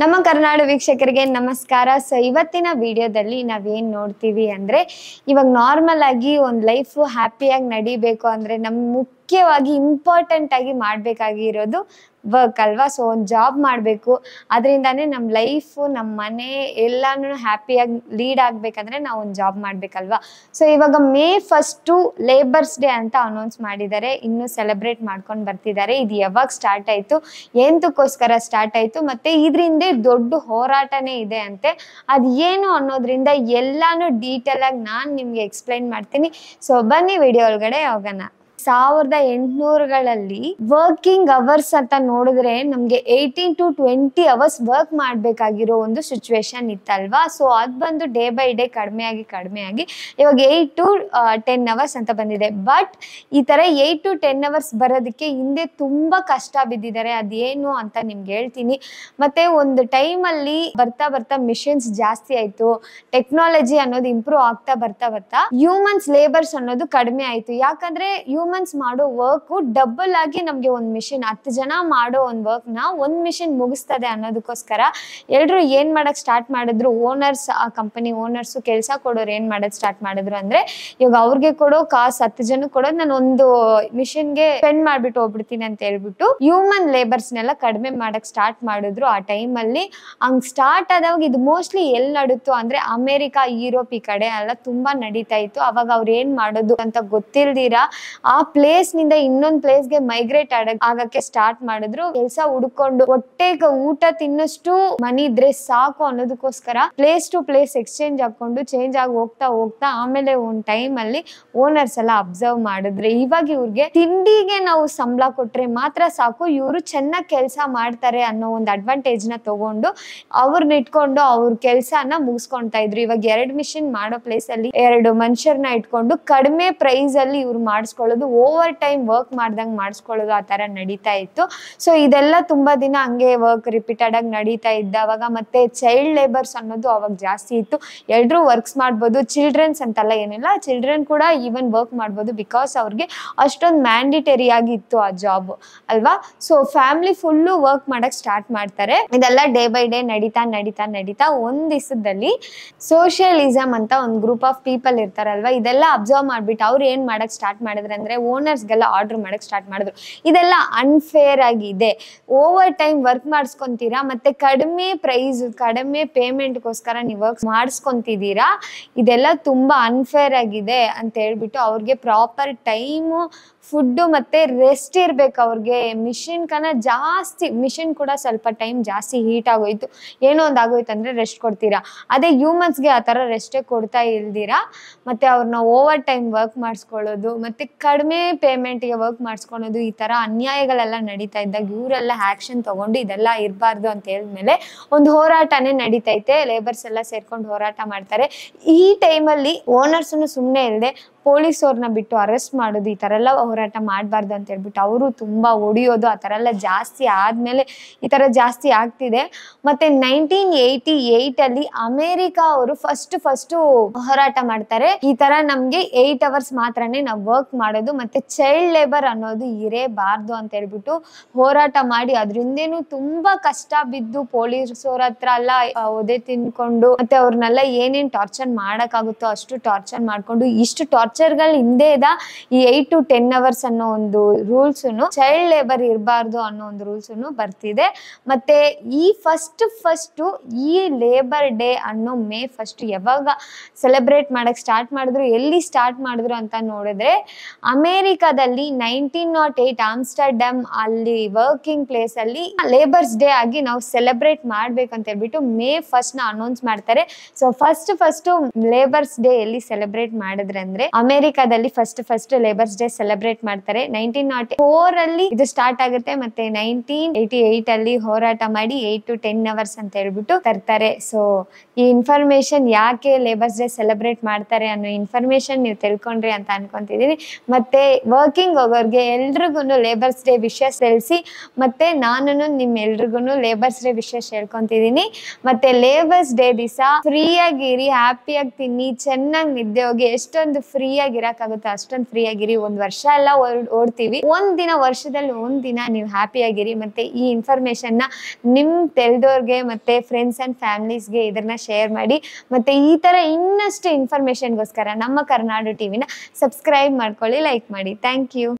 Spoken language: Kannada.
ನಮ್ಮ ಕರ್ನಾಟಕ ವೀಕ್ಷಕರಿಗೆ ನಮಸ್ಕಾರ ಸೊ ಇವತ್ತಿನ ವಿಡಿಯೋದಲ್ಲಿ ನಾವೇನ್ ನೋಡ್ತೀವಿ ಅಂದ್ರೆ ಇವಾಗ ನಾರ್ಮಲ್ ಆಗಿ ಒಂದು ಲೈಫ್ ಹ್ಯಾಪಿಯಾಗಿ ನಡಿಬೇಕು ಅಂದ್ರೆ ನಮ್ಮ ಮುಖ್ಯವಾಗಿ ಇಂಪಾರ್ಟೆಂಟ್ ಆಗಿ ಮಾಡಬೇಕಾಗಿರೋದು ವರ್ಕ್ ಅಲ್ವಾ ಸೊ ಒಂದು ಜಾಬ್ ಮಾಡಬೇಕು ಅದರಿಂದಾನೇ ನಮ್ಮ ಲೈಫು ನಮ್ಮ ಮನೆ ಎಲ್ಲಾನು ಹ್ಯಾಪಿಯಾಗಿ ಲೀಡ್ ಆಗ್ಬೇಕಂದ್ರೆ ನಾವು ಒಂದು ಜಾಬ್ ಮಾಡಬೇಕಲ್ವಾ ಸೊ ಇವಾಗ ಮೇ ಫಸ್ಟು ಲೇಬರ್ಸ್ ಡೇ ಅಂತ ಅನೌನ್ಸ್ ಮಾಡಿದ್ದಾರೆ ಇನ್ನೂ ಸೆಲೆಬ್ರೇಟ್ ಮಾಡ್ಕೊಂಡು ಬರ್ತಿದ್ದಾರೆ ಇದು ಯಾವಾಗ ಸ್ಟಾರ್ಟ್ ಆಯ್ತು ಎಂತಕ್ಕೋಸ್ಕರ ಸ್ಟಾರ್ಟ್ ಆಯ್ತು ಮತ್ತು ಇದರಿಂದ ದೊಡ್ಡ ಹೋರಾಟನೇ ಇದೆ ಅಂತೆ ಅದು ಏನು ಅನ್ನೋದ್ರಿಂದ ಎಲ್ಲಾನು ಡೀಟೇಲಾಗಿ ನಾನು ನಿಮಗೆ ಎಕ್ಸ್ಪ್ಲೈನ್ ಮಾಡ್ತೀನಿ ಸೊ ಬನ್ನಿ ವಿಡಿಯೋ ಒಳಗಡೆ ಹೋಗೋಣ ಸಾವಿರದ ಎಂಟುನೂರುಗಳಲ್ಲಿ ವರ್ಕಿಂಗ್ ಅವರ್ಸ್ ಅಂತ ನೋಡಿದ್ರೆ ನಮ್ಗೆ eighteen to twenty hours work ಮಾಡಬೇಕಾಗಿರೋ ಒಂದು ಸಿಚುವೇಶನ್ ಇತ್ತಲ್ವಾ ಸೊ ಅದು ಬಂದು ಡೇ ಬೈ ಡೇ ಕಡಿಮೆ ಆಗಿ ಕಡಿಮೆ ಆಗಿ ಇವಾಗ ಏಯ್ಟ್ ಟು ಟೆನ್ ಅವರ್ಸ್ ಅಂತ ಬಂದಿದೆ ಬಟ್ ಈ ಥರ ಏಯ್ಟ್ ಟು ಟೆನ್ ಅವರ್ಸ್ ಬರೋದಕ್ಕೆ ಹಿಂದೆ ತುಂಬ ಕಷ್ಟ ಬಿದ್ದಿದ್ದಾರೆ ಅದೇನು ಅಂತ ನಿಮ್ಗೆ ಹೇಳ್ತೀನಿ ಮತ್ತೆ ಒಂದು ಟೈಮಲ್ಲಿ ಬರ್ತಾ ಬರ್ತಾ ಮಿಷಿನ್ಸ್ ಜಾಸ್ತಿ ಆಯಿತು ಟೆಕ್ನಾಲಜಿ ಅನ್ನೋದು ಇಂಪ್ರೂವ್ ಆಗ್ತಾ ಬರ್ತಾ ಬರ್ತಾ ಹ್ಯೂಮನ್ಸ್ ಲೇಬರ್ಸ್ ಅನ್ನೋದು ಕಡಿಮೆ ಆಯಿತು ಯಾಕಂದ್ರೆ ಪರ್ಫಾರ್ಮೆನ್ಸ್ ಮಾಡೋ ವರ್ಕ್ ಡಬಲ್ ಆಗಿ ನಮಗೆ ಒಂದು ಮಿಷಿನ್ ಹತ್ತು ಜನ ಮಾಡೋ ಒಂದು ವರ್ಕ್ನ ಒಂದು ಮಿಷಿನ್ ಮುಗಿಸ್ತದೆ ಅನ್ನೋದಕ್ಕೋಸ್ಕರ ಎಲ್ಲರೂ ಏನು ಮಾಡೋಕ್ಕೆ ಸ್ಟಾರ್ಟ್ ಮಾಡಿದ್ರು ಓನರ್ಸ್ ಆ ಕಂಪನಿ ಓನರ್ಸ್ ಕೆಲಸ ಕೊಡೋರು ಏನು ಮಾಡೋದು ಸ್ಟಾರ್ಟ್ ಮಾಡಿದ್ರು ಅಂದ್ರೆ ಇವಾಗ ಅವ್ರಿಗೆ ಕೊಡೋ ಕಾಸ್ ಹತ್ತು ಜನಕ್ಕೆ ಕೊಡೋದು ನಾನು ಒಂದು ಮಿಷಿನ್ಗೆ ಸ್ಪೆಂಡ್ ಮಾಡಿಬಿಟ್ಟು ಹೋಗ್ಬಿಡ್ತೀನಿ ಅಂತ ಹೇಳ್ಬಿಟ್ಟು ಹ್ಯೂಮನ್ ಲೇಬರ್ಸ್ನೆಲ್ಲ ಕಡಿಮೆ ಮಾಡಕ್ ಸ್ಟಾರ್ಟ್ ಮಾಡಿದ್ರು ಆ ಟೈಮಲ್ಲಿ ಹಂಗ್ ಸ್ಟಾರ್ಟ್ ಆದಾಗ ಇದು ಮೋಸ್ಟ್ಲಿ ಎಲ್ ನಡುತ್ತೋ ಅಂದ್ರೆ ಅಮೇರಿಕಾ ಯುರೋಪ್ ಈ ಕಡೆ ಎಲ್ಲ ತುಂಬಾ ನಡೀತಾ ಇತ್ತು ಅವಾಗ ಅವ್ರು ಏನು ಮಾಡೋದು ಅಂತ ಗೊತ್ತಿಲ್ದಿರ ಆ ಆ ಪ್ಲೇಸ್ ನಿಂದ ಇನ್ನೊಂದ್ ಗೆ ಮೈಗ್ರೇಟ್ ಆಗಕ್ಕೆ ಸ್ಟಾರ್ಟ್ ಮಾಡಿದ್ರು ಕೆಲಸ ಹುಡ್ಕೊಂಡು ಹೊಟ್ಟೆಗೆ ಊಟ ತಿನ್ನಷ್ಟು ಮನಿ ಇದ್ರೆ ಸಾಕು ಅನ್ನೋದಕ್ಕೋಸ್ಕರ ಪ್ಲೇಸ್ ಟು ಪ್ಲೇಸ್ ಎಕ್ಸ್ಚೇಂಜ್ ಹಾಕೊಂಡು ಚೇಂಜ್ ಆಗಿ ಹೋಗ್ತಾ ಹೋಗ್ತಾ ಆಮೇಲೆ ಒಂದ್ ಟೈಮ್ ಅಲ್ಲಿ ಓನರ್ಸ್ ಎಲ್ಲ ಅಬ್ಸರ್ವ್ ಮಾಡಿದ್ರೆ ಇವಾಗ ಇವ್ರಿಗೆ ತಿಂಡಿಗೆ ನಾವು ಸಂಬಳ ಕೊಟ್ರೆ ಮಾತ್ರ ಸಾಕು ಇವರು ಚೆನ್ನಾಗಿ ಕೆಲಸ ಮಾಡ್ತಾರೆ ಅನ್ನೋ ಒಂದು ಅಡ್ವಾಂಟೇಜ್ ನ ತಗೊಂಡು ಅವ್ರನ್ನ ಇಟ್ಕೊಂಡು ಅವ್ರ ಕೆಲಸನ ಮುಗಿಸ್ಕೊಂತಾ ಇದ್ರು ಇವಾಗ ಎರಡು ಮಿಷಿನ್ ಮಾಡೋ ಪ್ಲೇಸ್ ಅಲ್ಲಿ ಎರಡು ಮನುಷ್ಯರನ್ನ ಇಟ್ಕೊಂಡು ಕಡಿಮೆ ಪ್ರೈಸ್ ಅಲ್ಲಿ ಇವ್ರು ಮಾಡಿಸ್ಕೊಳ್ಳೋದು ಓವರ್ ಟೈಮ್ ವರ್ಕ್ ಮಾಡ್ದಂಗೆ ಮಾಡಿಸ್ಕೊಳ್ಳೋದು ಆ ಥರ ನಡೀತಾ ಇತ್ತು ಸೊ ಇದೆಲ್ಲ ತುಂಬ ದಿನ ಹಂಗೆ ವರ್ಕ್ ರಿಪೀಟೆಡ್ ಆಗಿ ನಡೀತಾ ಇದ್ದ ಅವಾಗ ಮತ್ತೆ ಚೈಲ್ಡ್ ಲೇಬರ್ಸ್ ಅನ್ನೋದು ಅವಾಗ ಜಾಸ್ತಿ ಇತ್ತು ಎಲ್ಲರೂ ವರ್ಕ್ಸ್ ಮಾಡ್ಬೋದು ಚಿಲ್ಡ್ರನ್ಸ್ ಅಂತೆಲ್ಲ ಏನಿಲ್ಲ ಚಿಲ್ಡ್ರನ್ ಕೂಡ ಈವನ್ ವರ್ಕ್ ಮಾಡ್ಬೋದು ಬಿಕಾಸ್ ಅವ್ರಿಗೆ ಅಷ್ಟೊಂದು ಮ್ಯಾಂಡಿಟರಿ ಆಗಿತ್ತು ಆ ಜಾಬ್ ಅಲ್ವಾ ಸೊ ಫ್ಯಾಮಿಲಿ ಫುಲ್ಲು ವರ್ಕ್ ಮಾಡಕ್ಕೆ ಸ್ಟಾರ್ಟ್ ಮಾಡ್ತಾರೆ ಇದೆಲ್ಲ ಡೇ ಬೈ ಡೇ ನಡೀತಾ ನಡೀತಾ ನಡೀತಾ ಒಂದ್ ದಿವಸದಲ್ಲಿ ಸೋಷಿಯಲಿಸಮ್ ಅಂತ ಒಂದು ಗ್ರೂಪ್ ಆಫ್ ಪೀಪಲ್ ಇರ್ತಾರಲ್ವಾ ಇದೆಲ್ಲ ಅಬ್ಸರ್ವ್ ಮಾಡ್ಬಿಟ್ಟು ಅವ್ರು ಏನ್ ಮಾಡಕ್ಕೆ ಸ್ಟಾರ್ಟ್ ಮಾಡಿದ್ರೆ ಅಂದ್ರೆ ಓನರ್ಸ್ಗೆಲ್ಲ ಆರ್ಡರ್ ಮಾಡೋಕ್ಕೆ ಸ್ಟಾರ್ಟ್ ಮಾಡಿದ್ರು ಇದೆಲ್ಲ ಅನ್ಫೇರ್ ಆಗಿದೆ ಓವರ್ ಟೈಮ್ ವರ್ಕ್ ಮಾಡಿಸ್ಕೊಂತೀರಾ ಮತ್ತೆ ಕಡಿಮೆ ಪ್ರೈಸ್ ಕಡಿಮೆ ಪೇಮೆಂಟ್ಗೋಸ್ಕರ ನೀವು ವರ್ಕ್ ಮಾಡಿಸ್ಕೊಂತಿದ್ದೀರಾ ಇದೆಲ್ಲ ತುಂಬ ಅನ್ಫೇರ್ ಆಗಿದೆ ಅಂತ ಹೇಳ್ಬಿಟ್ಟು ಅವ್ರಿಗೆ ಪ್ರಾಪರ್ ಟೈಮು ಫುಡ್ಡು ಮತ್ತು ರೆಸ್ಟ್ ಇರಬೇಕು ಅವ್ರಿಗೆ ಮಿಷಿನ್ಕನ ಜಾಸ್ತಿ ಮಿಷಿನ್ ಕೂಡ ಸ್ವಲ್ಪ ಟೈಮ್ ಜಾಸ್ತಿ ಹೀಟ್ ಆಗೋಯ್ತು ಏನೋ ಒಂದು ಆಗೋಯ್ತು ಅಂದರೆ ರೆಸ್ಟ್ ಕೊಡ್ತೀರಾ ಅದೇ ಹ್ಯೂಮನ್ಸ್ಗೆ ಆ ಥರ ರೆಸ್ಟೇ ಕೊಡ್ತಾ ಇಲ್ದಿರಾ ಮತ್ತು ಅವ್ರನ್ನ ಓವರ್ ಟೈಮ್ ವರ್ಕ್ ಮಾಡಿಸ್ಕೊಳ್ಳೋದು ಮತ್ತು ಕಡಿಮೆ ಪೇಮೆಂಟ್ಗೆ ವರ್ಕ್ ಮಾಡಿಸ್ಕೊಳ್ಳೋದು ಈ ಥರ ಅನ್ಯಾಯಗಳೆಲ್ಲ ನಡೀತಾ ಇದ್ದಾಗ ಇವರೆಲ್ಲ ಆ್ಯಕ್ಷನ್ ತಗೊಂಡು ಇದೆಲ್ಲ ಇರಬಾರ್ದು ಅಂತ ಹೇಳಿದ್ಮೇಲೆ ಒಂದು ಹೋರಾಟನೇ ನಡೀತೈತೆ ಲೇಬರ್ಸ್ ಎಲ್ಲ ಸೇರ್ಕೊಂಡು ಹೋರಾಟ ಮಾಡ್ತಾರೆ ಈ ಟೈಮಲ್ಲಿ ಓನರ್ಸನ್ನು ಸುಮ್ಮನೆ ಇಲ್ಲದೆ ಪೊಲೀಸವ್ರನ್ನ ಬಿಟ್ಟು ಅರೆಸ್ಟ್ ಮಾಡೋದು ಈ ತರ ಎಲ್ಲ ಹೋರಾಟ ಮಾಡಬಾರ್ದು ಅಂತ ಹೇಳ್ಬಿಟ್ಟು ಅವರು ತುಂಬಾ ಒಡಿಯೋದು ಆ ಥರ ಎಲ್ಲ ಜಾಸ್ತಿ ಆದ್ಮೇಲೆ ಈ ತರ ಜಾಸ್ತಿ ಆಗ್ತಿದೆ ಮತ್ತೆ ನೈನ್ಟೀನ್ ಏಯ್ಟಿ ಏಯ್ಟಲ್ಲಿ ಅಮೇರಿಕ ಅವರು ಫಸ್ಟ್ ಫಸ್ಟು ಹೋರಾಟ ಮಾಡ್ತಾರೆ ಈ ತರ ನಮಗೆ ಏಯ್ಟ್ ಅವರ್ಸ್ ಮಾತ್ರನೇ ನಾವು ವರ್ಕ್ ಮಾಡೋದು ಮತ್ತೆ ಚೈಲ್ಡ್ ಲೇಬರ್ ಅನ್ನೋದು ಇರೇಬಾರ್ದು ಅಂತ ಹೇಳ್ಬಿಟ್ಟು ಹೋರಾಟ ಮಾಡಿ ಅದರಿಂದೇನು ತುಂಬಾ ಕಷ್ಟ ಬಿದ್ದು ಪೊಲೀಸವ್ರ ಹತ್ರ ಎಲ್ಲ ಒದೆ ತಿನ್ಕೊಂಡು ಮತ್ತೆ ಅವ್ರನ್ನೆಲ್ಲ ಏನೇನ್ ಟಾರ್ಚರ್ ಮಾಡೋಕ್ಕಾಗುತ್ತೋ ಅಷ್ಟು ಟಾರ್ಚರ್ ಮಾಡ್ಕೊಂಡು ಇಷ್ಟು ಟಾರ್ಚರ್ ಟಾರ್ಚರ್ಗಳು ಹಿಂದೆ ಈ ಏಟ್ ಟು ಟೆನ್ ಅವರ್ಸ್ ಅನ್ನೋ ಒಂದು ರೂಲ್ಸನ್ನು ಚೈಲ್ಡ್ ಲೇಬರ್ ಇರಬಾರ್ದು ಅನ್ನೋ ಒಂದು ರೂಲ್ಸನ್ನು ಬರ್ತಿದೆ ಮತ್ತೆ ಈ ಫಸ್ಟ್ ಫಸ್ಟು ಈ ಲೇಬರ್ ಡೇ ಅನ್ನೋ ಮೇ ಫಸ್ಟ್ ಯಾವಾಗ ಸೆಲೆಬ್ರೇಟ್ ಮಾಡೋಕ್ಕೆ ಸ್ಟಾರ್ಟ್ ಮಾಡಿದ್ರು ಎಲ್ಲಿ ಸ್ಟಾರ್ಟ್ ಮಾಡಿದ್ರು ಅಂತ ನೋಡಿದ್ರೆ ಅಮೇರಿಕಾದಲ್ಲಿ ನೈನ್ಟೀನ್ ನಾಟ್ ಏಟ್ ಆಮ್ಸ್ಟರ್ಡಮ್ ಅಲ್ಲಿ ವರ್ಕಿಂಗ್ ಪ್ಲೇಸ್ ಅಲ್ಲಿ ಲೇಬರ್ಸ್ ಡೇ ಆಗಿ ನಾವು ಸೆಲೆಬ್ರೇಟ್ ಮಾಡ್ಬೇಕಂತ ಹೇಳ್ಬಿಟ್ಟು ಮೇ ಫಸ್ಟ್ ನ ಅನೌನ್ಸ್ ಮಾಡ್ತಾರೆ so first first labours day ಎಲ್ಲಿ ಸೆಲೆಬ್ರೇಟ್ ಮಾಡಿದ್ರೆ ಅಂದ್ರೆ ಅಮೆರಿಕಾದಲ್ಲಿ first first labours day celebrate ಮಾಡ್ತಾರೆ ನೈನ್ಟೀನ್ ನಾಟ್ ಫೋರ್ ಅಲ್ಲಿ ಇದು ಸ್ಟಾರ್ಟ್ ಆಗುತ್ತೆ ಮತ್ತೆ ನೈನ್ಟೀನ್ ಏಯ್ಟಿ ಏಯ್ಟ್ ಅಲ್ಲಿ ಹೋರಾಟ ಮಾಡಿ ಏಟ್ ಟು ಟೆನ್ ಅವರ್ಸ್ ಅಂತ ಹೇಳ್ಬಿಟ್ಟು ತರ್ತಾರೆ ಸೊ ಈ ಇನ್ಫಾರ್ಮೇಶನ್ ಯಾಕೆ ಲೇಬರ್ಸ್ ಡೇ ಸೆಲೆಬ್ರೇಟ್ ಮಾಡ್ತಾರೆ ಅನ್ನೋ ಇನ್ಫಾರ್ಮೇಶನ್ ನೀವು ತಿಳ್ಕೊಂಡ್ರಿ ಅಂತ ಅನ್ಕೊಂತಿದೀನಿ ಮತ್ತೆ ವರ್ಕಿಂಗ್ ಹೋಗೋರ್ಗೆ ಎಲ್ರಿಗೂ ಲೇಬರ್ಸ್ ಡೇ ವಿಷಯ ತಿಳಿಸಿ ಮತ್ತೆ ನಾನು ನಿಮ್ ಎಲ್ರಿಗೂ ಲೇಬರ್ಸ್ ಡೇ ವಿಶೇಷ ಹೇಳ್ಕೊಂತಿದ್ದೀನಿ ಮತ್ತೆ ಲೇಬರ್ಸ್ ಡೇ ದಿವಸ ಫ್ರೀಯಾಗಿರಿ ಹ್ಯಾಪಿಯಾಗಿ ತಿನ್ನಿ ಚೆನ್ನಾಗಿ ನಿದ್ದೆ ಹೋಗಿ ಎಷ್ಟೊಂದು ಫ್ರೀ ಫ್ರೀ ಆಗಿರಕ್ಕಾಗುತ್ತೆ ಅಷ್ಟೊಂದು ಫ್ರೀ ಆಗಿರಿ ಒಂದ್ ವರ್ಷ ಎಲ್ಲ ಓಡ್ತೀವಿ ಒಂದ್ ದಿನ ವರ್ಷದಲ್ಲಿ ಒಂದ್ ದಿನ ನೀವು ಹ್ಯಾಪಿ ಆಗಿರಿ ಮತ್ತೆ ಈ ಇನ್ಫಾರ್ಮೇಶನ್ ನ ನಿಮ್ ತೆಲ್ದೋರ್ಗೆ ಮತ್ತೆ ಫ್ರೆಂಡ್ಸ್ ಅಂಡ್ ಫ್ಯಾಮಿಲೀಸ್ಗೆ ಇದನ್ನ ಶೇರ್ ಮಾಡಿ ಮತ್ತೆ ಈ ತರ ಇನ್ನಷ್ಟು ಇನ್ಫಾರ್ಮೇಶನ್ಗೋಸ್ಕರ ನಮ್ಮ ಕರ್ನಾಡು ಟಿವಿನ ಸಬ್ಸ್ಕ್ರೈಬ್ ಮಾಡ್ಕೊಳ್ಳಿ ಲೈಕ್ ಮಾಡಿ ಥ್ಯಾಂಕ್ ಯು